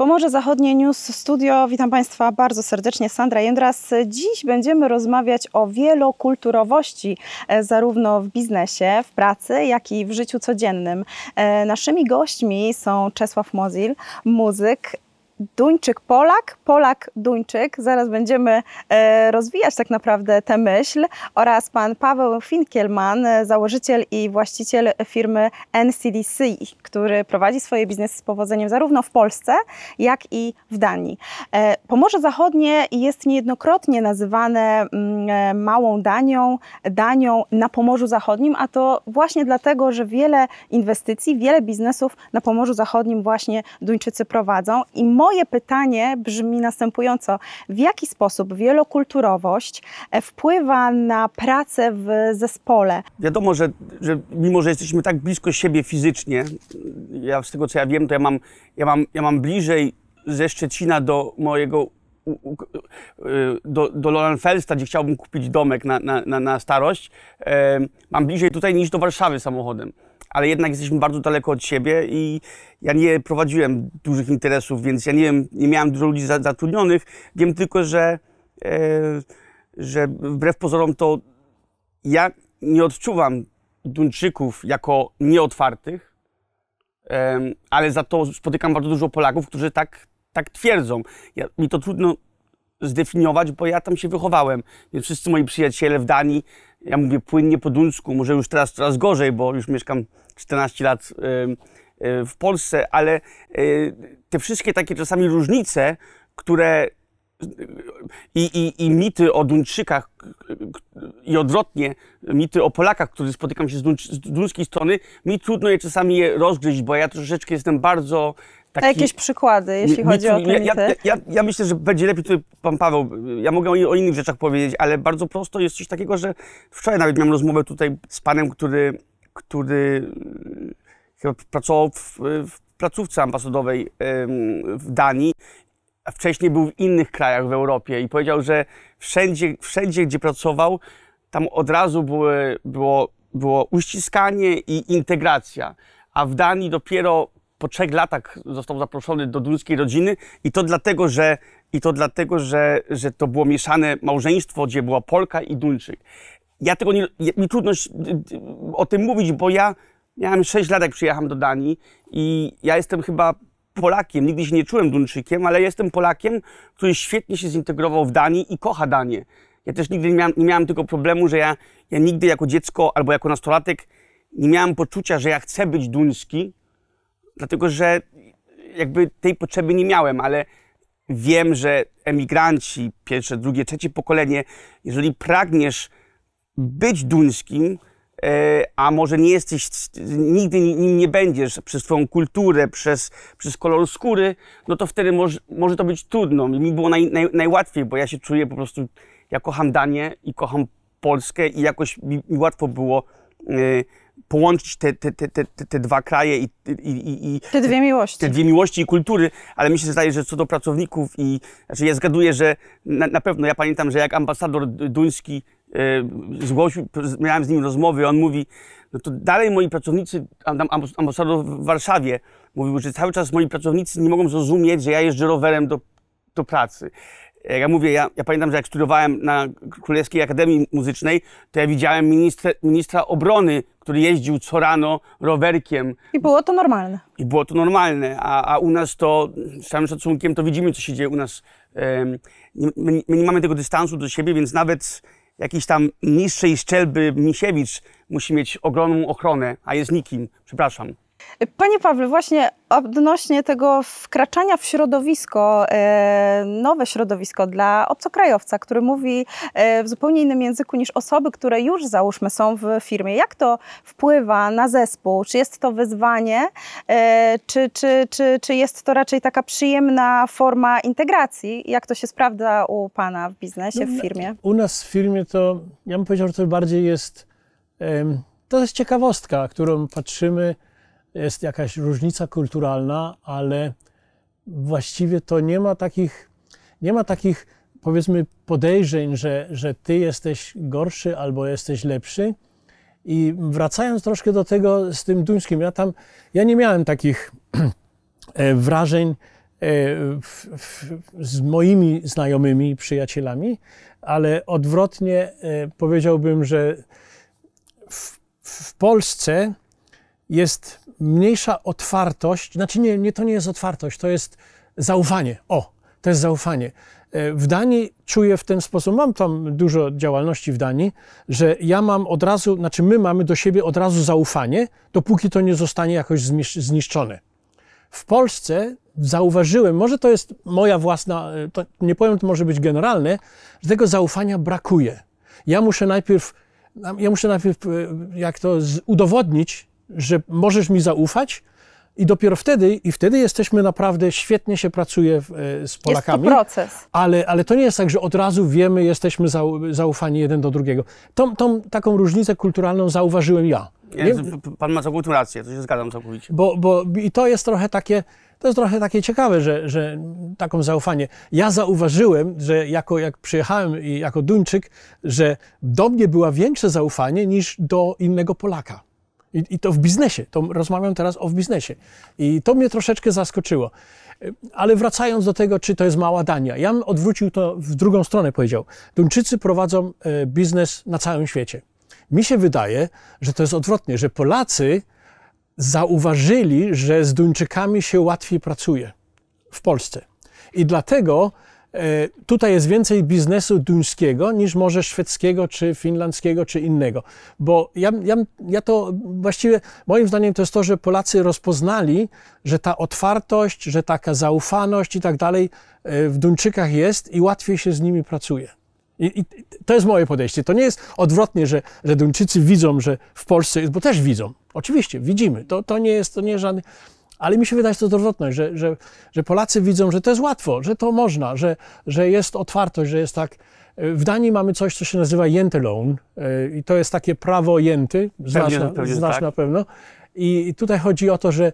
Pomorze Zachodnie News Studio. Witam Państwa bardzo serdecznie, Sandra Jędras. Dziś będziemy rozmawiać o wielokulturowości e, zarówno w biznesie, w pracy, jak i w życiu codziennym. E, naszymi gośćmi są Czesław Mozil, muzyk, Duńczyk-Polak, Polak-Duńczyk. Zaraz będziemy e, rozwijać tak naprawdę tę myśl. Oraz pan Paweł Finkielman, e, założyciel i właściciel firmy NCDC, który prowadzi swoje biznesy z powodzeniem zarówno w Polsce, jak i w Danii. E, Pomorze Zachodnie jest niejednokrotnie nazywane mm, małą Danią, Danią na Pomorzu Zachodnim, a to właśnie dlatego, że wiele inwestycji, wiele biznesów na Pomorzu Zachodnim właśnie Duńczycy prowadzą i może moje pytanie brzmi następująco. W jaki sposób wielokulturowość e, wpływa na pracę w zespole? Wiadomo, że, że mimo, że jesteśmy tak blisko siebie fizycznie, ja z tego co ja wiem, to ja mam, ja mam, ja mam bliżej ze Szczecina do mojego e, do, do Lorenfelsta, gdzie chciałbym kupić domek na, na, na, na starość, e, mam bliżej tutaj niż do Warszawy samochodem ale jednak jesteśmy bardzo daleko od siebie i ja nie prowadziłem dużych interesów, więc ja nie wiem, nie miałem dużo ludzi zatrudnionych. Wiem tylko, że, e, że wbrew pozorom to ja nie odczuwam Duńczyków jako nieotwartych, e, ale za to spotykam bardzo dużo Polaków, którzy tak, tak twierdzą. Ja, mi to trudno zdefiniować, bo ja tam się wychowałem. Więc wszyscy moi przyjaciele w Danii, ja mówię płynnie po duńsku, może już teraz coraz gorzej, bo już mieszkam 14 lat y, w Polsce, ale y, te wszystkie takie czasami różnice, które i, i, i mity o Duńczykach i odwrotnie, mity o Polakach, którzy spotykam się z, Duń, z duńskiej strony, mi trudno je czasami je rozgryźć, bo ja troszeczkę jestem bardzo taki... A jakieś przykłady, jeśli chodzi o te mity? Ja, ja, ja, ja, myślę, że będzie lepiej tutaj pan Paweł, ja mogę o, o, innych rzeczach powiedzieć, ale bardzo prosto jest coś takiego, że wczoraj nawet miałem rozmowę tutaj z panem, który który e, pracował w, w placówce ambasadowej w Danii, a wcześniej był w innych krajach w Europie i powiedział, że wszędzie, wszędzie gdzie pracował, tam od razu były, było, było uściskanie i integracja. A w Danii dopiero po trzech latach został zaproszony do duńskiej rodziny i to dlatego, że i to dlatego, że, że to było mieszane małżeństwo, gdzie była Polka i Duńczyk ja tego nie, mi trudno o tym mówić, bo ja miałem 6 lat, jak przyjechałem do Danii i ja jestem chyba Polakiem, nigdy się nie czułem Duńczykiem, ale jestem Polakiem, który świetnie się zintegrował w Danii i kocha Danię. Ja też nigdy nie miałem, nie miałem tego problemu, że ja, ja nigdy jako dziecko albo jako nastolatek nie miałem poczucia, że ja chcę być duński, dlatego że jakby tej potrzeby nie miałem, ale wiem, że emigranci, pierwsze, drugie, trzecie pokolenie, jeżeli pragniesz być duńskim, e, a może nie jesteś, nigdy nie będziesz przez swoją kulturę, przez, przez kolor skóry, no to wtedy może, może to być trudno. Mi było naj, naj, najłatwiej, bo ja się czuję po prostu, ja kocham Danię i kocham Polskę i jakoś mi, mi łatwo było y, połączyć te, te, te, te, te dwa kraje i, i, i, te dwie miłości. Te dwie miłości i kultury, ale mi się zdaje, że co do pracowników i, znaczy ja zgaduję, że na, na pewno, ja pamiętam, że jak ambasador duński Y, zgłosił, miałem z nim rozmowy, on mówi, no to dalej moi pracownicy, ambasador w Warszawie mówił, że cały czas moi pracownicy nie mogą zrozumieć, że ja jeżdżę rowerem do, do pracy. E, ja mówię, ja, ja, pamiętam, że jak studiowałem na Królewskiej Akademii Muzycznej, to ja widziałem ministra, ministra obrony, który jeździł co rano rowerkiem. I było to normalne. I było to normalne, a, a u nas to, z całym szacunkiem, to widzimy, co się dzieje u nas. My, my nie mamy tego dystansu do siebie, więc nawet jakiś tam niższej szczelby Misiewicz musi mieć ogromną ochronę, a jest nikim, przepraszam. Panie Pawle, właśnie odnośnie tego wkraczania w środowisko, e, nowe środowisko dla obcokrajowca, który mówi e, w zupełnie innym języku niż osoby, które już załóżmy są w firmie. Jak to wpływa na zespół? Czy jest to wyzwanie, e, czy, czy, czy, czy jest to raczej taka przyjemna forma integracji? Jak to się sprawdza u Pana w biznesie, w no, no, firmie? U nas w firmie to, ja bym powiedział, że to bardziej jest, to jest ciekawostka, którą patrzymy, jest jakaś różnica kulturalna, ale właściwie to nie ma takich, nie ma takich powiedzmy podejrzeń, że, że ty jesteś gorszy albo jesteś lepszy. I wracając troszkę do tego z tym duńskim, ja tam, ja nie miałem takich e, wrażeń e, w, w, z moimi znajomymi, przyjacielami, ale odwrotnie e, powiedziałbym, że w, w Polsce jest mniejsza otwartość, znaczy nie, nie, to nie jest otwartość, to jest zaufanie. O, to jest zaufanie. E, w Danii czuję w ten sposób, mam tam dużo działalności w Danii, że ja mam od razu, znaczy my mamy do siebie od razu zaufanie, dopóki to nie zostanie jakoś zniszczone. W Polsce zauważyłem, może to jest moja własna, e, nie powiem, to może być generalne, że tego zaufania brakuje. Ja muszę najpierw, ja muszę najpierw, e, jak to, udowodnić, że możesz mi zaufać, i dopiero wtedy, i wtedy jesteśmy naprawdę, świetnie się pracuje e, z Polakami. Jest to proces. Ale, ale to nie jest tak, że od razu wiemy, jesteśmy zaufani jeden do drugiego. Tą, tą taką różnicę kulturalną zauważyłem ja. Nie? Pan ma całkowitą rację, to się zgadzam całkowicie. Bo, bo i to jest trochę takie, to jest trochę takie ciekawe, że, że taką zaufanie. Ja zauważyłem, że jako, jak przyjechałem i jako Duńczyk, że do mnie była większe zaufanie niż do innego Polaka. I, I, to w biznesie. To rozmawiam teraz o w biznesie. I to mnie troszeczkę zaskoczyło. Ale wracając do tego, czy to jest mała Dania. Ja bym odwrócił to w drugą stronę, powiedział. Duńczycy prowadzą e, biznes na całym świecie. Mi się wydaje, że to jest odwrotnie, że Polacy zauważyli, że z Duńczykami się łatwiej pracuje w Polsce. I dlatego E, tutaj jest więcej biznesu duńskiego niż może szwedzkiego, czy finlandzkiego, czy innego. Bo ja, ja, ja to właściwie, moim zdaniem to jest to, że Polacy rozpoznali, że ta otwartość, że taka zaufaność i tak dalej e, w Duńczykach jest i łatwiej się z nimi pracuje. I, I, to jest moje podejście. To nie jest odwrotnie, że, że Duńczycy widzą, że w Polsce jest, bo też widzą. Oczywiście, widzimy. To, to nie jest, to nie jest żadne ale mi się wydaje, że to odwrotność, że, że, że Polacy widzą, że to jest łatwo, że to można, że, że jest otwartość, że jest tak. E, w Danii mamy coś, co się nazywa Jentelon e, i to jest takie prawo Jenty, znasz, pewnie, na, pewnie, znasz tak. na pewno. I, I tutaj chodzi o to, że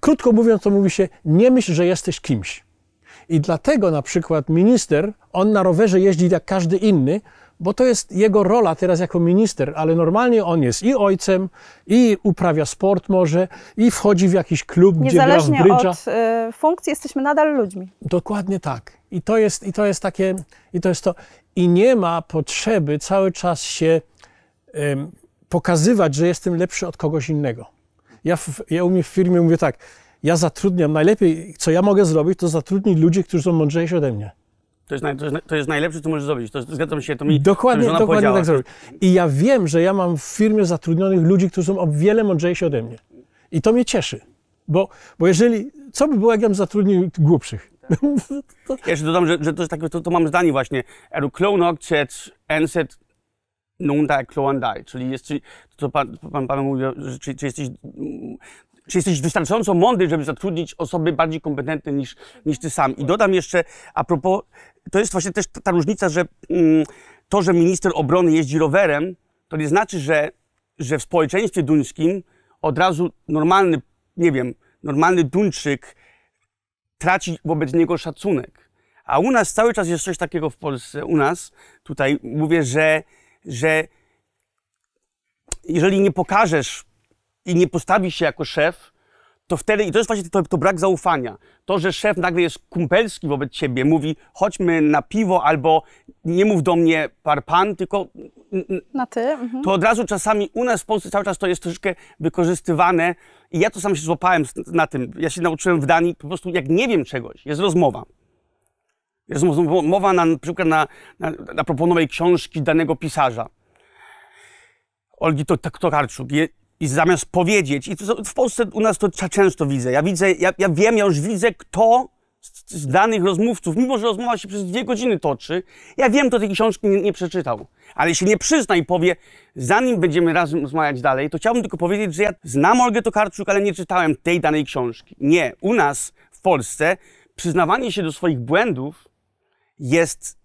krótko mówiąc, to mówi się, nie myśl, że jesteś kimś. I dlatego na przykład minister, on na rowerze jeździ jak każdy inny, bo to jest jego rola teraz jako minister, ale normalnie on jest i ojcem, i uprawia sport może, i wchodzi w jakiś klub, gdzie gra w brydża. od y, funkcji jesteśmy nadal ludźmi. Dokładnie tak. I to jest, i to jest takie, i to jest to. I nie ma potrzeby cały czas się y, pokazywać, że jestem lepszy od kogoś innego. Ja, w, ja u mnie w firmie mówię tak, ja zatrudniam, najlepiej, co ja mogę zrobić, to zatrudnić ludzi, którzy są mądrzejsi ode mnie. To jest, naj, to, jest, to jest, najlepsze, co możesz zrobić. To, zgadzam się, to mi Dokładnie, to dokładnie tak zrobił. I ja wiem, że ja mam w firmie zatrudnionych ludzi, którzy są o wiele mądrzejsi ode mnie. I to mnie cieszy. Bo, bo jeżeli, co by było, gdybym zatrudnił głupszych? Tak. to... jeszcze dodam, że, że to, jest takie, to, to mam zdanie właśnie. Eru klonok cec enset nun da kloan dai. Czyli jest, to pan, pan Paweł mówił, że, czy, czy jesteś czy jesteś wystarczająco mądry, żeby zatrudnić osoby bardziej kompetentne niż, niż ty sam? I tak. dodam jeszcze, a propos, to jest właśnie też ta różnica, że mm, to, że minister obrony jeździ rowerem, to nie znaczy, że, że w społeczeństwie duńskim od razu normalny, nie wiem, normalny Duńczyk traci wobec niego szacunek. A u nas cały czas jest coś takiego w Polsce. U nas tutaj mówię, że, że jeżeli nie pokażesz i nie postawi się jako szef, to wtedy, i to jest właśnie to, to, brak zaufania. To, że szef nagle jest kumpelski wobec ciebie, mówi chodźmy na piwo albo nie mów do mnie par pan, tylko na ty. Mhm. To od razu czasami u nas w Polsce cały czas to jest troszeczkę wykorzystywane i ja to sam się złapałem na tym. Ja się nauczyłem w Danii po prostu jak nie wiem czegoś, jest rozmowa. Jest mowa na, na przykład na, na, na proponowej książki danego pisarza. Olgi Tokarczuk i zamiast powiedzieć, i w Polsce u nas to często widzę, ja widzę, ja, ja wiem, ja już widzę, kto z, z, danych rozmówców, mimo że rozmowa się przez dwie godziny toczy, ja wiem, kto tej książki nie, nie przeczytał. Ale jeśli nie przyzna i powie, zanim będziemy razem rozmawiać dalej, to chciałbym tylko powiedzieć, że ja znam Olgę Tokarczuk, ale nie czytałem tej danej książki. Nie, u nas w Polsce przyznawanie się do swoich błędów jest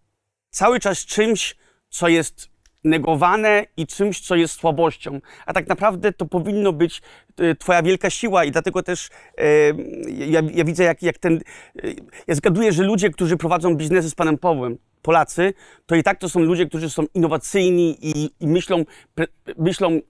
cały czas czymś, co jest negowane i czymś, co jest słabością. A tak naprawdę to powinno być e, Twoja wielka siła i dlatego też e, ja, ja, widzę, jak, jak ten. E, ja zgaduję, że ludzie, którzy prowadzą biznesy z Panem Pawłem, Polacy, to i tak to są ludzie, którzy są innowacyjni i, i myślą, pre, myślą mm,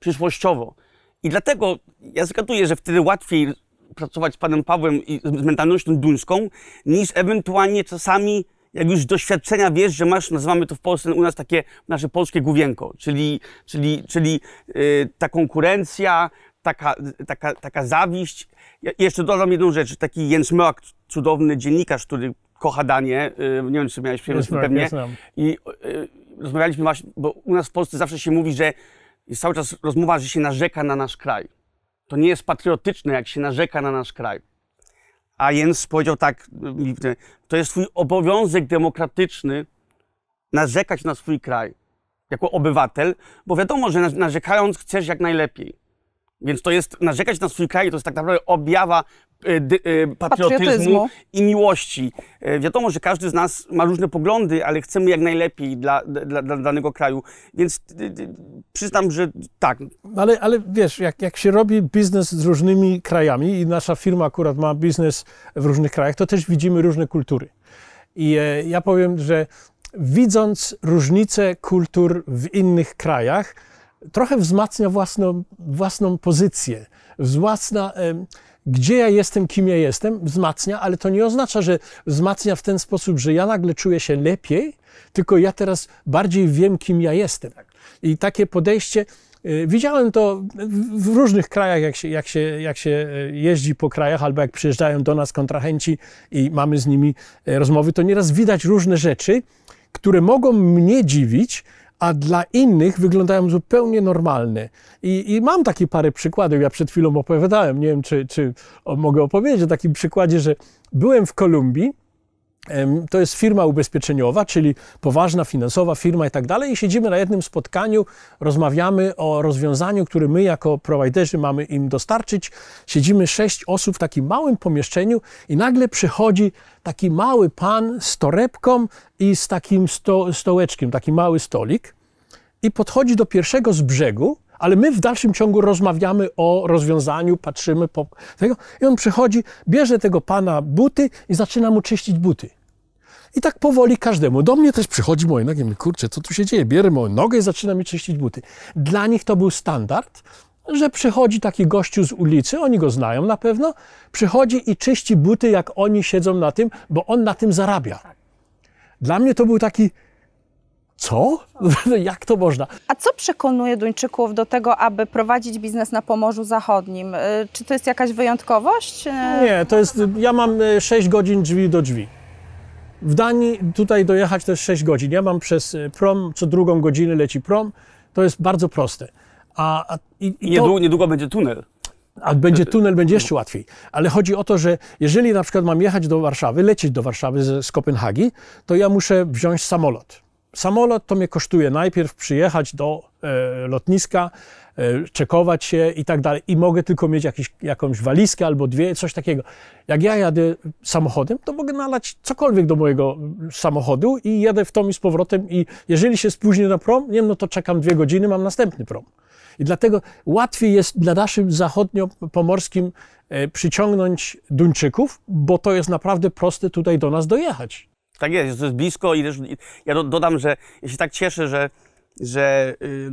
przyszłościowo. I dlatego ja zgaduję, że wtedy łatwiej pracować z Panem Pawłem i z mentalnością duńską, niż ewentualnie czasami jak już doświadczenia wiesz, że masz, nazywamy to w Polsce, u nas takie nasze polskie główienko, czyli, czyli, czyli yy, ta konkurencja, taka, taka, taka zawiść. Ja jeszcze dodam jedną rzecz, taki Jens Moak, cudowny dziennikarz, który kocha Danie, yy, nie wiem czy miałeś przyjemność, yes, tak, pewnie, yes, i yy, rozmawialiśmy właśnie, bo u nas w Polsce zawsze się mówi, że jest cały czas rozmowa, że się narzeka na nasz kraj. To nie jest patriotyczne, jak się narzeka na nasz kraj. A Jens powiedział tak, to jest twój obowiązek demokratyczny narzekać na swój kraj jako obywatel, bo wiadomo, że narzekając chcesz jak najlepiej. Więc to jest, narzekać na swój kraj to jest tak naprawdę objawa e, e, patriotyzmu, patriotyzmu, i miłości. E, wiadomo, że każdy z nas ma różne poglądy, ale chcemy jak najlepiej dla, dla, dla danego kraju. Więc przyznam, że tak. Ale, ale wiesz, jak, jak się robi biznes z różnymi krajami i nasza firma akurat ma biznes w różnych krajach, to też widzimy różne kultury. I e, ja powiem, że widząc różnice kultur w innych krajach, trochę wzmacnia własną, własną pozycję, wzmacnia, gdzie ja jestem, kim ja jestem, wzmacnia, ale to nie oznacza, że wzmacnia w ten sposób, że ja nagle czuję się lepiej, tylko ja teraz bardziej wiem, kim ja jestem. Tak. I takie podejście, e, Widziałem to w różnych krajach, jak się, jak, się, jak się e, jeździ po krajach, albo jak przyjeżdżają do nas kontrahenci i mamy z nimi e, rozmowy, to nieraz widać różne rzeczy, które mogą mnie dziwić, a dla innych wyglądają zupełnie normalny. I, I, mam takie parę przykładów. Ja przed chwilą opowiadałem, nie wiem, czy, czy mogę opowiedzieć o takim przykładzie, że byłem w Kolumbii to jest firma ubezpieczeniowa, czyli poważna finansowa firma i tak dalej. I siedzimy na jednym spotkaniu, rozmawiamy o rozwiązaniu, które my jako prowajderzy mamy im dostarczyć. Siedzimy sześć osób w takim małym pomieszczeniu i nagle przychodzi taki mały pan z torebką i z takim sto, stołeczkiem, taki mały stolik i podchodzi do pierwszego z brzegu ale my w dalszym ciągu rozmawiamy o rozwiązaniu, patrzymy po tego. I on przychodzi, bierze tego pana buty i zaczyna mu czyścić buty. I tak powoli każdemu. Do mnie też przychodzi moje nogi, mówię, kurczę, co tu się dzieje? Bierę moją nogę i zaczyna mi czyścić buty. Dla nich to był standard, że przychodzi taki gościu z ulicy, oni go znają na pewno, przychodzi i czyści buty, jak oni siedzą na tym, bo on na tym zarabia. Dla mnie to był taki co? Jak to można? A co przekonuje Duńczyków do tego, aby prowadzić biznes na Pomorzu Zachodnim? Y, czy to jest jakaś wyjątkowość? Y, Nie, to jest. Ja mam 6 y, godzin drzwi do drzwi. W Danii tutaj dojechać to jest 6 godzin. Ja mam przez prom, co drugą godzinę leci prom. To jest bardzo proste. A, a i, I niedługo, to... niedługo będzie tunel. A będzie tunel, będzie jeszcze łatwiej. Ale chodzi o to, że jeżeli na przykład mam jechać do Warszawy, lecieć do Warszawy z, z Kopenhagi, to ja muszę wziąć samolot samolot to mnie kosztuje najpierw przyjechać do e, lotniska, e, czekować się i tak dalej. I mogę tylko mieć jakiś, jakąś walizkę albo dwie, coś takiego. Jak ja jadę samochodem, to mogę nalać cokolwiek do mojego mm, samochodu i jadę w tom i z powrotem. I jeżeli się spóźnię na prom, nie no to czekam dwie godziny, mam następny prom. I dlatego łatwiej jest dla naszym zachodnio-pomorskim e, przyciągnąć Duńczyków, bo to jest naprawdę proste tutaj do nas dojechać. Tak jest, to jest blisko i też ja do, dodam, że ja się tak cieszę, że, że y,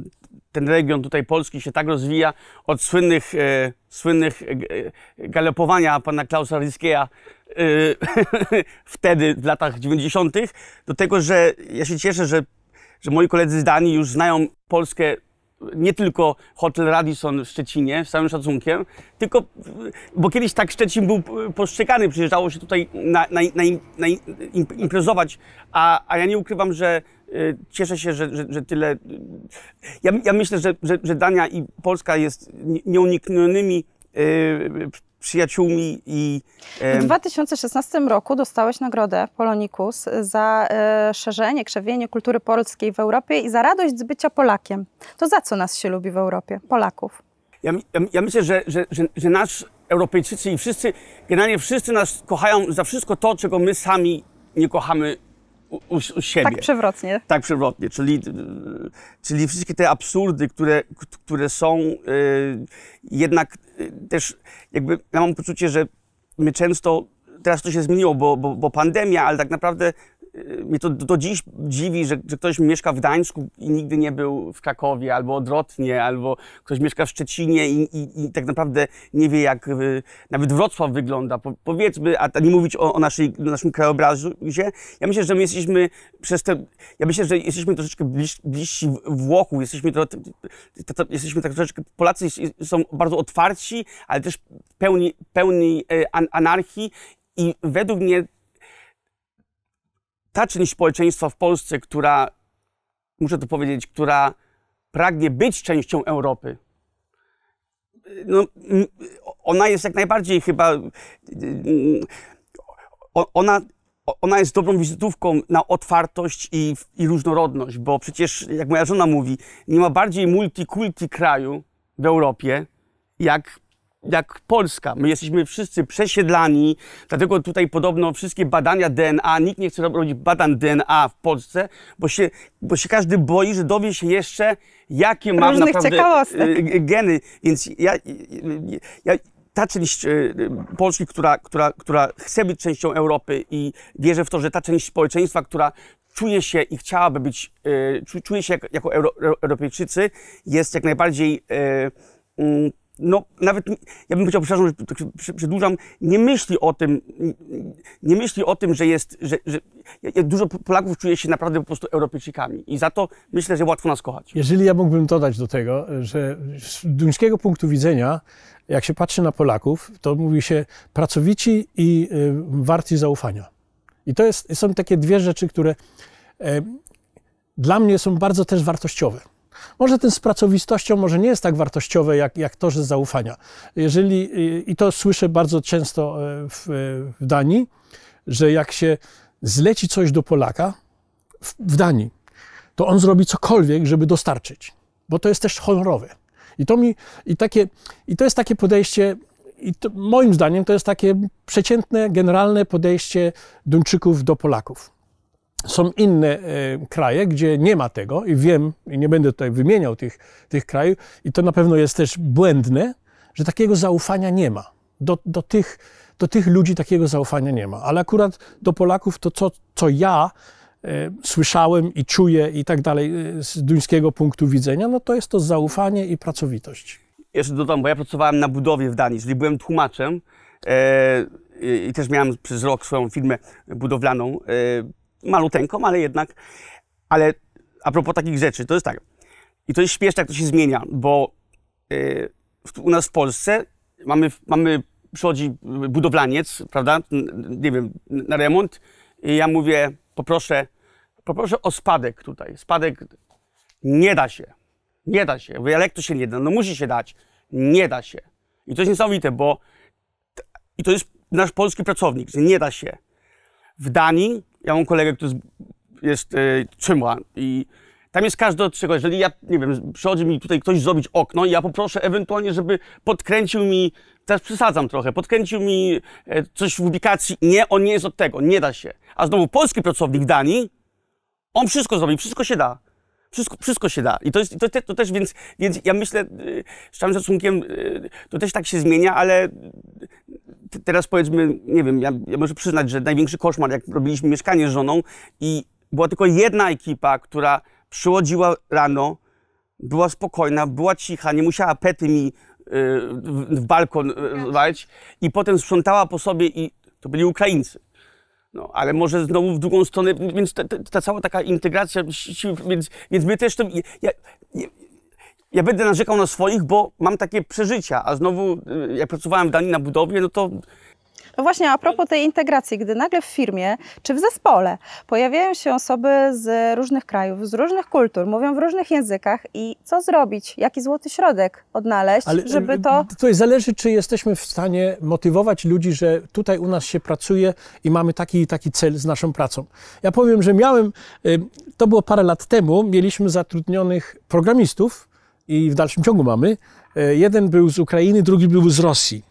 ten region tutaj Polski się tak rozwija od słynnych, y, słynnych y, y, galopowania pana Klausa Ryskiego wtedy, w latach 90., do tego, że ja się cieszę, że, że moi koledzy z Danii już znają Polskę nie tylko hotel Radisson w Szczecinie, z całym szacunkiem, tylko, bo kiedyś tak Szczecin był e, postrzegany, przyjeżdżało się tutaj na, na, na, na imprezować, a, a ja nie ukrywam, że e, cieszę się, że, że, że tyle. Ja, ja myślę, że, że, że, Dania i Polska jest nieuniknionymi e, przyjaciółmi i... W 2016 roku dostałeś nagrodę Polonikus za e, szerzenie, krzewienie kultury polskiej w Europie i za radość z bycia Polakiem. To za co nas się lubi w Europie, Polaków? Ja, ja, ja myślę, że, że, że, że nasz Europejczycy i wszyscy, generalnie wszyscy nas kochają za wszystko to, czego my sami nie kochamy u, u, siebie. Tak przewrotnie. Tak przewrotnie, czyli, czyli wszystkie te absurdy, które, które są e, jednak też jakby ja mam poczucie, że my często, teraz to się zmieniło, bo, bo, bo pandemia, ale tak naprawdę Y, mnie to do dziś dziwi, że, że, ktoś mieszka w Gdańsku i nigdy nie był w Krakowie, albo odwrotnie, albo ktoś mieszka w Szczecinie i, i, i tak naprawdę nie wie, jak y, nawet Wrocław wygląda. Po, powiedzmy, a, a nie mówić o, o naszej, naszym krajobrazie. Ja myślę, że my jesteśmy przez te, ja myślę, że jesteśmy troszeczkę bliż, bliżsi Włochów, jesteśmy, to, to, to, jesteśmy tak troszeczkę, Polacy są bardzo otwarci, ale też pełni, pełni e, anarchii i według mnie ta część społeczeństwa w Polsce, która, muszę to powiedzieć, która pragnie być częścią Europy, no, ona jest jak najbardziej chyba. Ona, ona jest dobrą wizytówką na otwartość i, i różnorodność, bo przecież, jak moja żona mówi, nie ma bardziej multikulti kraju w Europie, jak jak Polska. My jesteśmy wszyscy przesiedlani, dlatego tutaj podobno wszystkie badania DNA, nikt nie chce robić badań DNA w Polsce, bo się, bo się każdy boi, że dowie się jeszcze, jakie mam naprawdę y, y, geny. Więc ja, y, ja ta część Polski, która, która, która chce być częścią Europy i wierzę w to, że ta część społeczeństwa, która czuje się i chciałaby być, czuje się jako, Euro, Europejczycy, jest jak najbardziej mm, no nawet, ja bym powiedział, przepraszam, że tak przedłużam, nie myśli o tym, nie myśli o tym, że jest, że, że dużo Polaków czuje się naprawdę po prostu Europejczykami i za to myślę, że łatwo nas kochać. Jeżeli ja mógłbym dodać do tego, że z duńskiego punktu widzenia, jak się patrzy na Polaków, to mówi się pracowici i y, warci zaufania. I to jest, są takie dwie rzeczy, które e, dla mnie są bardzo też wartościowe. Może ten z pracowistością może nie jest tak wartościowy jak, jak to, że zaufania. Jeżeli, y, i to słyszę bardzo często e, w, e, w Danii, że jak się zleci coś do Polaka w, w Danii, to on zrobi cokolwiek, żeby dostarczyć, bo to jest też honorowe. I to, mi, i takie, i to jest takie podejście, i to, moim zdaniem to jest takie przeciętne, generalne podejście Duńczyków do Polaków. Są inne e, kraje, gdzie nie ma tego i wiem, i nie będę tutaj wymieniał tych, tych krajów, i to na pewno jest też błędne, że takiego zaufania nie ma. Do, do, tych, do tych ludzi takiego zaufania nie ma. Ale akurat do Polaków to, co, co ja e, słyszałem i czuję i tak dalej e, z duńskiego punktu widzenia, no to jest to zaufanie i pracowitość. Jeszcze dodam, bo ja pracowałem na budowie w Danii, czyli byłem tłumaczem e, i też miałem przez rok swoją firmę budowlaną. E, maluteńką, ale jednak. Ale a propos takich rzeczy, to jest tak. I to jest śmieszne, jak to się zmienia, bo y, u nas w Polsce mamy, mamy przychodzi budowlaniec, prawda, nie wiem, na remont i ja mówię, poproszę, poproszę o spadek tutaj. Spadek nie da się, nie da się. Mówię, ale jak to się nie da? No musi się dać. Nie da się. I to jest niesamowite, bo i to jest nasz polski pracownik, że nie da się. W Danii ja mam kolegę, który jest y, e, trzyma i tam jest każdy od czego. Jeżeli ja, nie wiem, przychodzi mi tutaj ktoś zrobić okno i ja poproszę ewentualnie, żeby podkręcił mi, teraz przesadzam trochę, podkręcił mi e, coś w ubikacji. Nie, on nie jest od tego, nie da się. A znowu polski pracownik Danii, on wszystko zrobi, wszystko się da. Wszystko, wszystko się da. I to, jest, to, te, to też, więc, więc ja myślę, e, z całym szacunkiem, to też tak się zmienia, ale teraz powiedzmy, nie wiem, ja, ja muszę przyznać, że największy koszmar, jak robiliśmy mieszkanie z żoną i była tylko jedna ekipa, która przychodziła rano, była spokojna, była cicha, nie musiała pety mi y, w, balkon y, tak. lać i potem sprzątała po sobie i to byli Ukraińcy. No, ale może znowu w drugą stronę, więc ta, ta, ta cała taka integracja, więc, więc my też to... Ja, ja, ja będę narzekał na swoich, bo mam takie przeżycia, a znowu y, jak pracowałem w Danii na budowie, no to no właśnie, a propos tej integracji, gdy nagle w firmie czy w zespole pojawiają się osoby z różnych krajów, z różnych kultur, mówią w różnych językach i co zrobić, jaki złoty środek odnaleźć, Ale, y, żeby y, to... Tutaj zależy, czy jesteśmy w stanie motywować ludzi, że tutaj u nas się pracuje i mamy taki i taki cel z naszą pracą. Ja powiem, że miałem, to było parę lat temu, mieliśmy zatrudnionych programistów, i w dalszym ciągu mamy. E, jeden był z Ukrainy, drugi był z Rosji.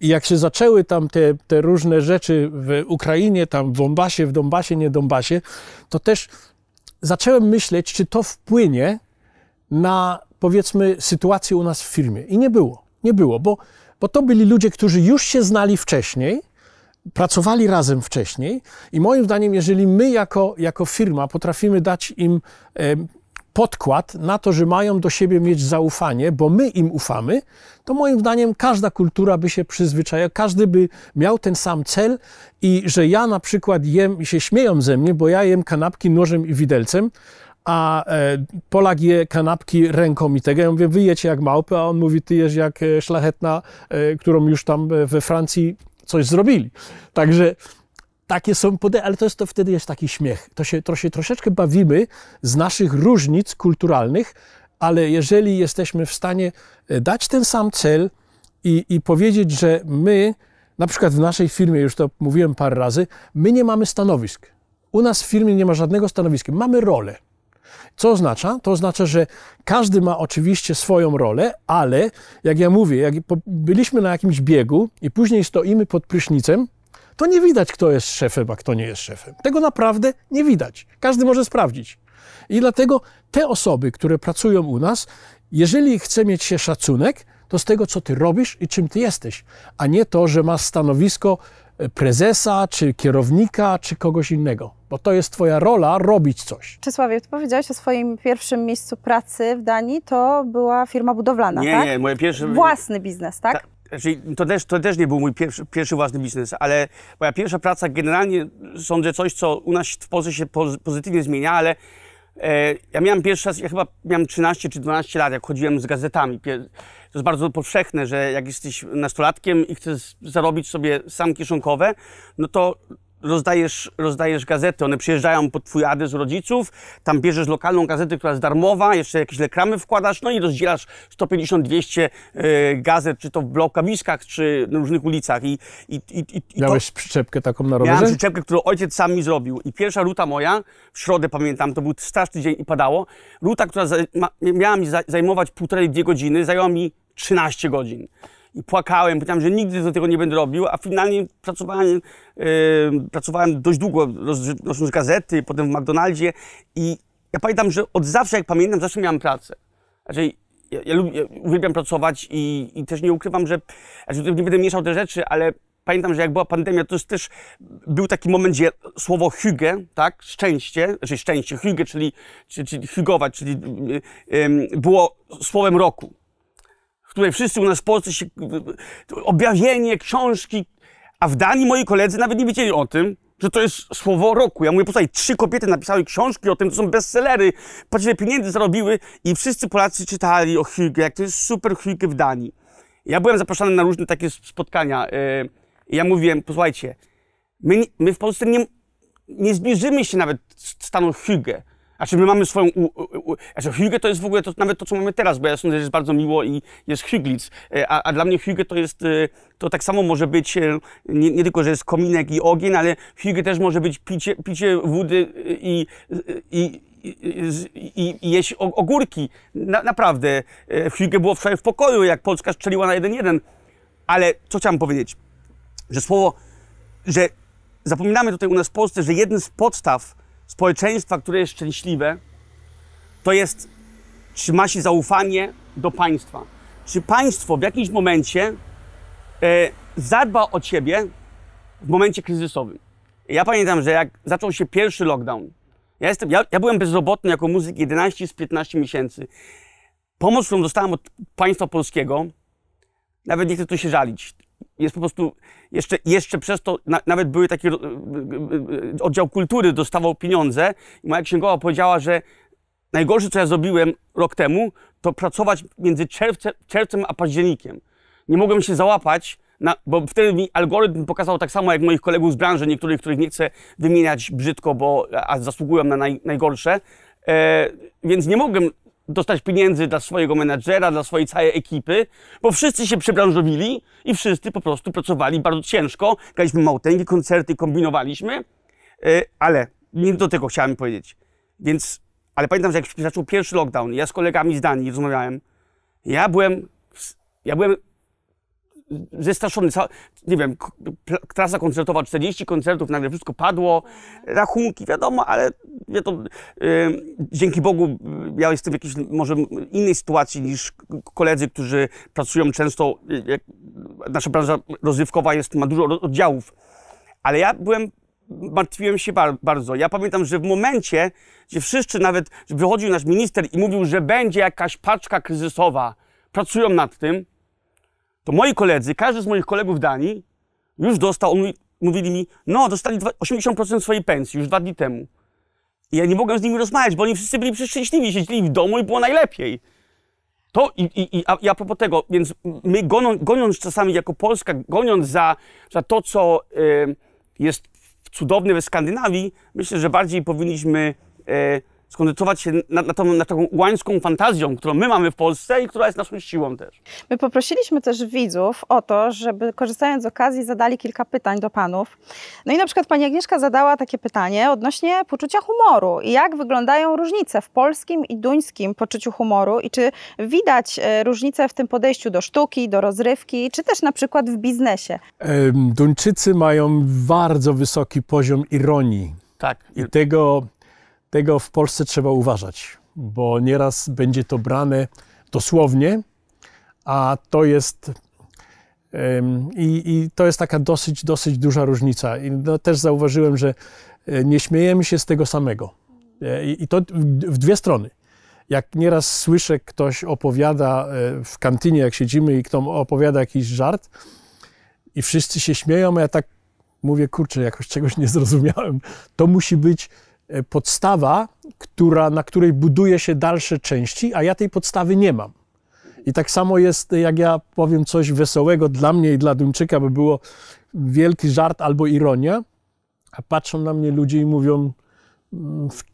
I jak się zaczęły tam te, te różne rzeczy w Ukrainie, tam w Donbasie, w Donbasie, nie Donbasie, to też zacząłem myśleć, czy to wpłynie na powiedzmy sytuację u nas w firmie. I nie było. Nie było, bo, bo to byli ludzie, którzy już się znali wcześniej, pracowali razem wcześniej i moim zdaniem, jeżeli my jako, jako firma potrafimy dać im e, podkład na to, że mają do siebie mieć zaufanie, bo my im ufamy, to moim zdaniem każda kultura by się przyzwyczajała, każdy by miał ten sam cel i że ja na przykład jem i się śmieją ze mnie, bo ja jem kanapki nożem i widelcem, a e, Polak je kanapki ręką i tego. Ja mówię, wy jecie jak małpy, a on mówi, ty jesz jak e, szlachetna, e, którą już tam we Francji coś zrobili. Także takie są podejścia, ale to, jest, to wtedy jest taki śmiech. To się, to się troszeczkę bawimy z naszych różnic kulturalnych, ale jeżeli jesteśmy w stanie e, dać ten sam cel i, i powiedzieć, że my, na przykład w naszej firmie, już to mówiłem parę razy, my nie mamy stanowisk. U nas w firmie nie ma żadnego stanowiska, mamy rolę. Co oznacza? To oznacza, że każdy ma oczywiście swoją rolę, ale jak ja mówię, jak byliśmy na jakimś biegu i później stoimy pod prysznicem, to nie widać, kto jest szefem, a kto nie jest szefem. Tego naprawdę nie widać. Każdy może sprawdzić. I dlatego te osoby, które pracują u nas, jeżeli chce mieć się szacunek, to z tego, co ty robisz i czym ty jesteś, a nie to, że masz stanowisko e, prezesa, czy kierownika, czy kogoś innego. Bo to jest twoja rola robić coś. Czesławie, ty powiedziałeś o swoim pierwszym miejscu pracy w Danii, to była firma budowlana, nie, tak? Nie, moje pierwsze... Własny biznes, tak? Ta znaczy, to, też, to też nie był mój pierwszy, pierwszy własny biznes, ale moja pierwsza praca generalnie sądzę coś, co u nas w Polsce się pozytywnie zmienia, ale e, ja miałem pierwszy raz, ja chyba miałem 13 czy 12 lat, jak chodziłem z gazetami. To jest bardzo powszechne, że jak jesteś nastolatkiem i chcesz zarobić sobie sam kieszonkowe, no to rozdajesz, rozdajesz gazety, one przyjeżdżają pod twój adres rodziców, tam bierzesz lokalną gazetę, która jest darmowa, jeszcze jakieś lekramy wkładasz, no i rozdzielasz 150-200 e, gazet, czy to w blokawiskach, czy na różnych ulicach. I, i, i, i Miałeś to... przyczepkę taką na rowerze? Miałem przyczepkę, którą ojciec sam mi zrobił. I pierwsza ruta moja, w środę pamiętam, to był straszny dzień i padało, ruta, która miała mi zajmować półtorej, dwie godziny, zajęła mi 13 godzin i płakałem, powiedziałem, że nigdy do tego nie będę robił, a finalnie pracowałem, yy, pracowałem dość długo, nosząc gazety, potem w McDonaldzie i ja pamiętam, że od zawsze, jak pamiętam, zawsze miałem pracę. Znaczy, ja, ja, lubię, ja uwielbiam pracować i, i, też nie ukrywam, że znaczy, nie będę mieszał te rzeczy, ale pamiętam, że jak była pandemia, to też był taki moment, gdzie słowo hygge, tak, szczęście, znaczy szczęście, hygge, czyli, czyli, czyli hygować, czyli yy, yy, było słowem roku której wszyscy u nas w Polsce się... Objawienie, książki. A w Danii moi koledzy nawet nie wiedzieli o tym, że to jest słowo roku. Ja mówię, posłuchaj, trzy kobiety napisały książki o tym, to są bestsellery, patrz ile pieniędzy zarobiły i wszyscy Polacy czytali o Hygge, jak to jest super Hygge w Danii. Ja byłem zapraszany na różne takie spotkania e, ja mówiłem, posłuchajcie, my, my w Polsce nie, nie zbliżymy się nawet stanu Hygge, znaczy my mamy swoją... U, u, u znaczy Hygge to jest w ogóle to, nawet to, co mamy teraz, bo ja sądzę, że jest bardzo miło i jest chyglitz, e, a, a, dla mnie Hygge to jest... E, to tak samo może być e, nie, nie, tylko, że jest kominek i ogień, ale Hygge też może być picie, picie wody i, i, i, i jeść ogórki. Na, naprawdę. Hygge było wczoraj w pokoju, jak Polska strzeliła na 1-1. Ale co chciałem powiedzieć? Że słowo... Że zapominamy tutaj u nas w Polsce, że jeden z podstaw społeczeństwa, które jest szczęśliwe, to jest, czy ma się zaufanie do państwa. Czy państwo w jakimś momencie e, zadba o ciebie w momencie kryzysowym. Ja pamiętam, że jak zaczął się pierwszy lockdown, ja, jestem, ja, ja byłem bezrobotny jako muzyk 11 z 15 miesięcy. Pomoc, którą dostałem od państwa polskiego, nawet nie chcę tu się żalić, jest po prostu jeszcze, jeszcze przez to, na, nawet były takie, e, e, e, oddział kultury dostawał pieniądze i moja księgowa powiedziała, że najgorsze, co ja zrobiłem rok temu, to pracować między czerwcem, czerwcem a październikiem. Nie mogłem się załapać, na, bo wtedy mi algorytm pokazał tak samo jak moich kolegów z branży, niektórych, których nie chcę wymieniać brzydko, bo a zasługują na naj, najgorsze. E, więc nie mogłem dostać pieniędzy dla swojego menadżera, dla swojej całej ekipy, bo wszyscy się przebranżowili i wszyscy po prostu pracowali bardzo ciężko. Graliśmy małtęgi, koncerty, kombinowaliśmy, y, ale nie do tego chciałem powiedzieć. Więc, ale pamiętam, że jak się zaczął pierwszy lockdown, ja z kolegami z Danii rozmawiałem, ja byłem, ja byłem zestraszony, nie wiem, trasa koncertowa, 40 koncertów, nagle wszystko padło, rachunki, wiadomo, ale ja to, yy, dzięki Bogu y, ja jestem w jakiejś może innej sytuacji niż koledzy, którzy pracują często, yy, nasza branża rozrywkowa jest, ma dużo oddziałów, ale ja byłem martwiłem się bar bardzo. Ja pamiętam, że w momencie, gdzie wszyscy nawet wychodził nasz minister i mówił, że będzie jakaś paczka kryzysowa, pracują nad tym, to moi koledzy, każdy z moich kolegów w Danii już dostał, on, mówili mi, no dostali 80% swojej pensji już dwa dni temu. I ja nie mogłem z nimi rozmawiać, bo oni wszyscy byli przeszczęśliwi, siedzieli w domu i było najlepiej. To i, i, i, a, a propos tego, więc my goną, goniąc czasami jako Polska, goniąc za, za to, co y, jest cudowne we Skandynawii, myślę, że bardziej powinniśmy y, skondensować się na, na, tą, na taką łańską fantazją, którą my mamy w Polsce i która jest naszą siłą też. My poprosiliśmy też widzów o to, żeby korzystając z okazji zadali kilka pytań do panów. No i na przykład pani Agnieszka zadała takie pytanie odnośnie poczucia humoru i jak wyglądają różnice w polskim i duńskim poczuciu humoru i czy widać e, różnice w tym podejściu do sztuki, do rozrywki, czy też na przykład w biznesie? Duńczycy mają bardzo wysoki poziom ironii. Tak. I tego tego w Polsce trzeba uważać, bo nieraz będzie to brane dosłownie, a to jest i, I, to jest taka dosyć, dosyć duża różnica. I no, też zauważyłem, że e, nie śmiejemy się z tego samego. E, I, i to w, dwie strony. Jak nieraz słyszę, ktoś opowiada e, w kantynie, jak siedzimy i kto opowiada jakiś żart i wszyscy się śmieją, a ja tak mówię, kurczę, jakoś czegoś nie zrozumiałem. To musi być E, podstawa, która, na której buduje się dalsze części, a ja tej podstawy nie mam. I tak samo jest, jak ja powiem coś wesołego dla mnie i dla Duńczyka, by było wielki żart albo ironia, a patrzą na mnie ludzie i mówią, mm, w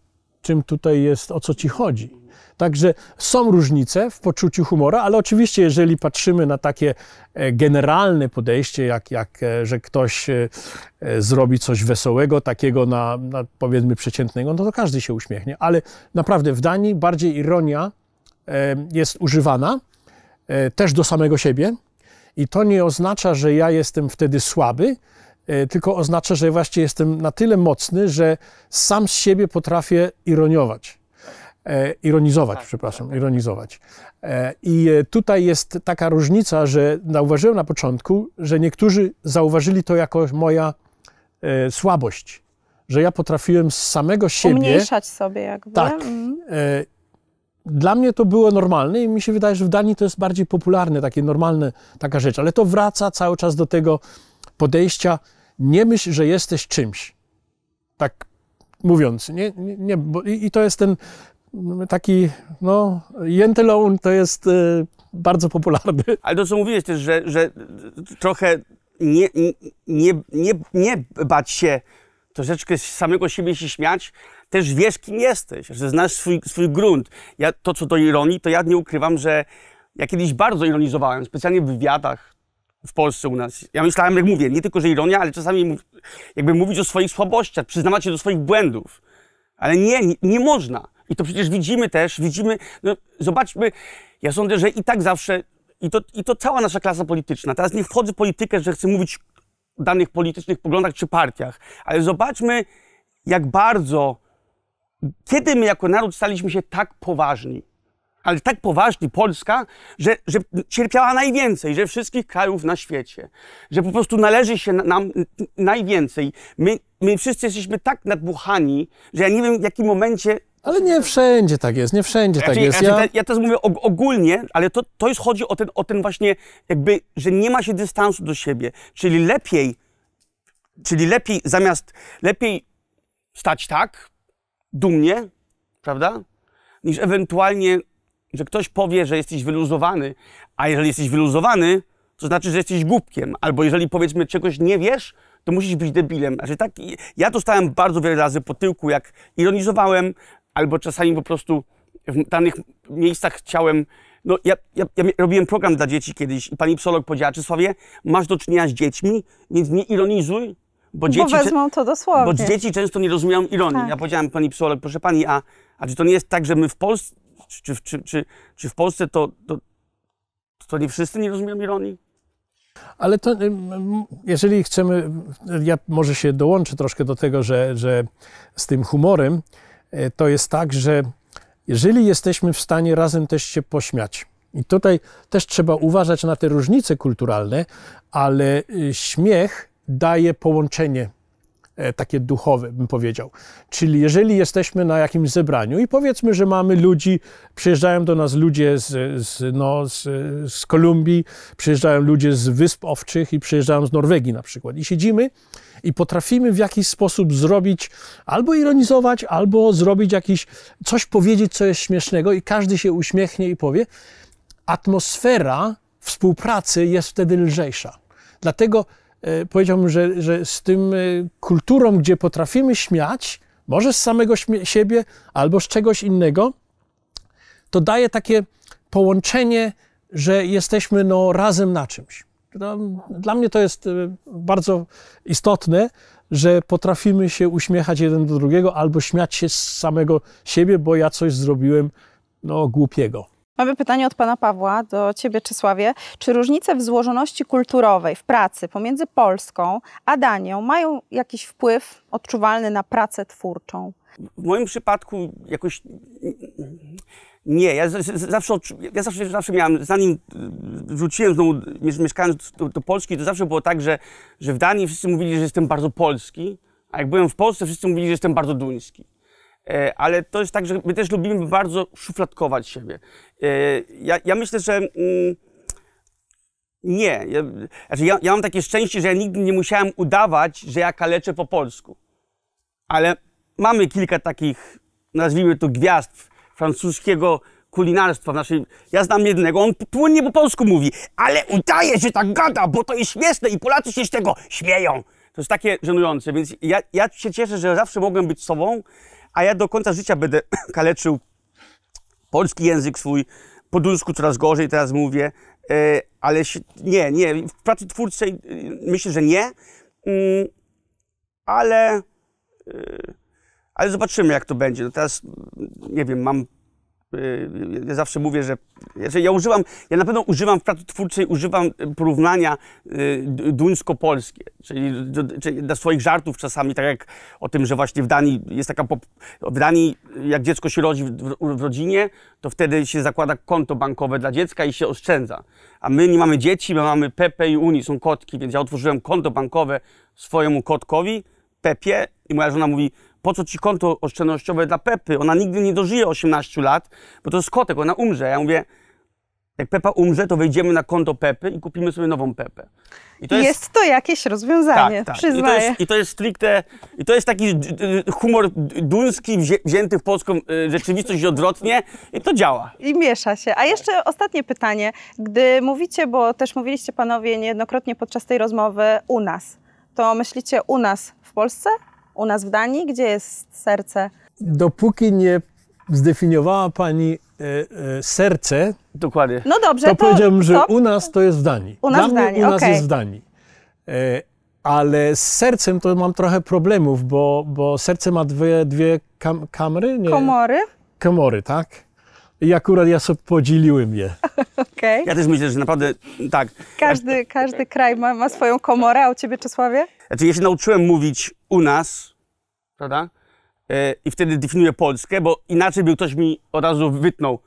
czym tutaj jest, o co ci chodzi. Także są różnice w poczuciu humoru, ale oczywiście, jeżeli patrzymy na takie e, generalne podejście, jak, jak e, że ktoś e, zrobi coś wesołego, takiego na, na powiedzmy przeciętnego, no to każdy się uśmiechnie. Ale naprawdę w Danii bardziej ironia jest używana też do samego siebie. I to nie oznacza, że ja jestem wtedy słaby, tylko oznacza, że właśnie jestem na tyle mocny, że sam z siebie potrafię ironiować. E, ironizować, tak, przepraszam, tak. tak ironizować. Tak, tak. E, I e, tutaj jest taka różnica, że zauważyłem na początku, że niektórzy zauważyli to jako moja słabość, że ja potrafiłem z samego siebie... Umniejszać sobie jakby. Tak. Mm. Dla mnie to było normalne i mi się wydaje, że w Danii to jest bardziej popularne, takie normalne, taka rzecz, ale to wraca cały czas do tego podejścia, nie myśl, że jesteś czymś. Tak mówiąc. Nie, nie, nie, bo i, to jest ten taki, no, Jentelon to jest y, bardzo popularny. Ale to, co mówiłeś też, że, że trochę nie, nie, nie, nie bać się troszeczkę samego siebie się śmiać, też wiesz, kim jesteś, że znasz swój, swój grunt. Ja, to, co do ironii, to ja nie ukrywam, że ja kiedyś bardzo ironizowałem, specjalnie w wywiadach w Polsce u nas. Ja myślałem, jak mówię, nie tylko, że ironia, ale czasami jakby mówić o swoich słabościach, przyznawać się do swoich błędów. Ale nie, nie, nie można. I to przecież widzimy też, widzimy, no, zobaczmy, ja sądzę, że i tak zawsze, i to, i to cała nasza klasa polityczna, teraz nie wchodzę w politykę, że chcę mówić o danych politycznych poglądach czy partiach, ale zobaczmy, jak bardzo, kiedy my jako naród staliśmy się tak poważni, ale tak poważni Polska, że, że cierpiała najwięcej ze wszystkich krajów na świecie, że po prostu należy się nam najwięcej. My, my wszyscy jesteśmy tak nadbuchani, że ja nie wiem, w jakim momencie ale nie wszędzie tak jest, nie wszędzie tak znaczy, jest. Znaczy, ja, ja teraz mówię ogólnie, ale to, to już chodzi o ten, o ten właśnie jakby, że nie ma się dystansu do siebie, czyli lepiej, czyli lepiej zamiast, lepiej stać tak, dumnie, prawda, niż ewentualnie, że ktoś powie, że jesteś wyluzowany, a jeżeli jesteś wyluzowany, to znaczy, że jesteś głupkiem, albo jeżeli powiedzmy czegoś nie wiesz, to musisz być debilem. Znaczy, tak, ja dostałem bardzo wiele razy po tyłku, jak ironizowałem, albo czasami po prostu w danych miejscach chciałem. No, ja, ja, ja robiłem program dla dzieci kiedyś i pani psolog powiedziała, Czesławie, masz do czynienia z dziećmi, więc nie ironizuj, bo dzieci, bo, bo dzieci często nie rozumieją ironii. Tak. Ja powiedziałem pani psolog, proszę pani, a, a czy to nie jest tak, że my w Polsce, czy, czy, czy, czy w Polsce to, to, to nie wszyscy nie rozumieją ironii? Ale to, jeżeli chcemy, ja może się dołączę troszkę do tego, że, że z tym humorem, E, to jest tak, że jeżeli jesteśmy w stanie razem też się pośmiać, i tutaj też trzeba uważać na te różnice kulturalne, ale y, śmiech daje połączenie E, takie duchowe, bym powiedział. Czyli jeżeli jesteśmy na jakimś zebraniu i powiedzmy, że mamy ludzi, przyjeżdżają do nas ludzie z, z, no, z, z Kolumbii, przyjeżdżają ludzie z Wysp Owczych i przyjeżdżają z Norwegii na przykład. I siedzimy i potrafimy w jakiś sposób zrobić, albo ironizować, albo zrobić jakiś, coś powiedzieć, co jest śmiesznego i każdy się uśmiechnie i powie. Atmosfera współpracy jest wtedy lżejsza. Dlatego E, powiedziałbym, że, że z tym e, kulturą, gdzie potrafimy śmiać, może z samego siebie albo z czegoś innego, to daje takie połączenie, że jesteśmy no, razem na czymś. Dla mnie to jest e, bardzo istotne, że potrafimy się uśmiechać jeden do drugiego albo śmiać się z samego siebie, bo ja coś zrobiłem no, głupiego. Mamy pytanie od pana Pawła do ciebie, Czesławie. Czy różnice w złożoności kulturowej w pracy pomiędzy Polską a Danią mają jakiś wpływ odczuwalny na pracę twórczą? W moim przypadku jakoś nie, ja zawsze, ja zawsze, zawsze miałem, zanim wróciłem znowu, mieszkając do, do, Polski, to zawsze było tak, że, że w Danii wszyscy mówili, że jestem bardzo polski, a jak byłem w Polsce, wszyscy mówili, że jestem bardzo duński. E, ale to jest tak, że my też lubimy bardzo szufladkować siebie. E, ja, ja myślę, że mm, nie. Ja, znaczy ja, ja, mam takie szczęście, że ja nigdy nie musiałem udawać, że ja kaleczę po polsku. Ale mamy kilka takich, nazwijmy to gwiazd francuskiego kulinarstwa w naszej... Ja znam jednego, on płynnie po polsku mówi, ale udaje, że tak gada, bo to jest śmieszne i Polacy się z tego śmieją. To jest takie żenujące, więc ja, ja się cieszę, że zawsze mogłem być sobą, a ja do końca życia będę kaleczył polski język swój, po duńsku coraz gorzej teraz mówię, e, ale nie, nie, w pracy twórczej y, myślę, że nie, mm, ale, y, ale zobaczymy jak to będzie. No teraz, mm, nie wiem, mam Y, ja zawsze mówię, że ja używam, ja na pewno używam w pracy twórczej, używam porównania y, duńsko-polskie, czyli, czyli dla swoich żartów czasami, tak jak o tym, że właśnie w Danii jest taka, pop... w Danii jak dziecko się rodzi w, w, rodzinie, to wtedy się zakłada konto bankowe dla dziecka i się oszczędza. A my nie mamy dzieci, my mamy Pepe i Uni, są kotki, więc ja otworzyłem konto bankowe swojemu kotkowi, Pepie i moja żona mówi, po co ci konto oszczędnościowe dla Pepy? Ona nigdy nie dożyje 18 lat, bo to jest kotek, ona umrze. Ja mówię, jak Pepa umrze, to wejdziemy na konto Pepy i kupimy sobie nową Pepę. I to jest... jest to jakieś rozwiązanie, tak, tak. przyznaję. I to, jest, I to jest stricte, i to jest taki humor duński wzięty w polską e, rzeczywistość odwrotnie i to działa. I miesza się. A jeszcze ostatnie pytanie. Gdy mówicie, bo też mówiliście panowie niejednokrotnie podczas tej rozmowy u nas, to myślicie u nas w Polsce u nas w Danii? Gdzie jest serce? Dopóki nie zdefiniowała Pani e, e, serce, Dokładnie. No dobrze, to, to powiedziałbym, że to... u nas to jest w Danii. U nas, Dla w Danii, u nas okay. jest w Danii. E, ale z sercem to mam trochę problemów, bo, bo serce ma dwie, dwie kam, kamry? Nie. Komory. Komory, tak. I akurat ja sobie podzieliłem je. Okay. Ja też myślę, że naprawdę tak. Każdy, każdy kraj ma, ma swoją komorę, a u Ciebie, Czesławie? Znaczy, ja się nauczyłem mówić u nas prawda? E, I wtedy definiuję Polskę, bo inaczej by ktoś mi od razu wytnął.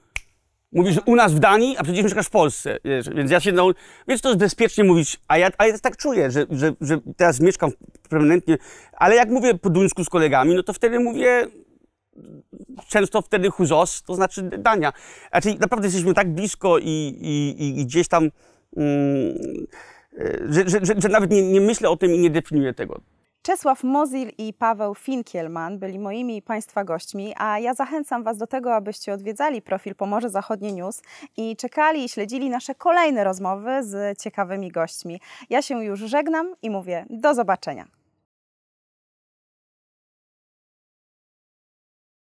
Mówisz u nas w Danii, a przecież mieszkasz w Polsce. Wiesz, więc ja się no, wiesz, to jest bezpiecznie mówić, a ja, a ja tak czuję, że, że, że teraz mieszkam permanentnie. Ale jak mówię po duńsku z kolegami, no to wtedy mówię często wtedy Huzos, to znaczy Dania. Znaczy naprawdę jesteśmy tak blisko i, i, i gdzieś tam, mm, e, że, że, że, że, nawet nie, nie myślę o tym i nie definiuję tego. Czesław Mozil i Paweł Finkielman byli moimi Państwa gośćmi, a ja zachęcam Was do tego, abyście odwiedzali profil Pomorze Zachodnie News i czekali i śledzili nasze kolejne rozmowy z ciekawymi gośćmi. Ja się już żegnam i mówię do zobaczenia.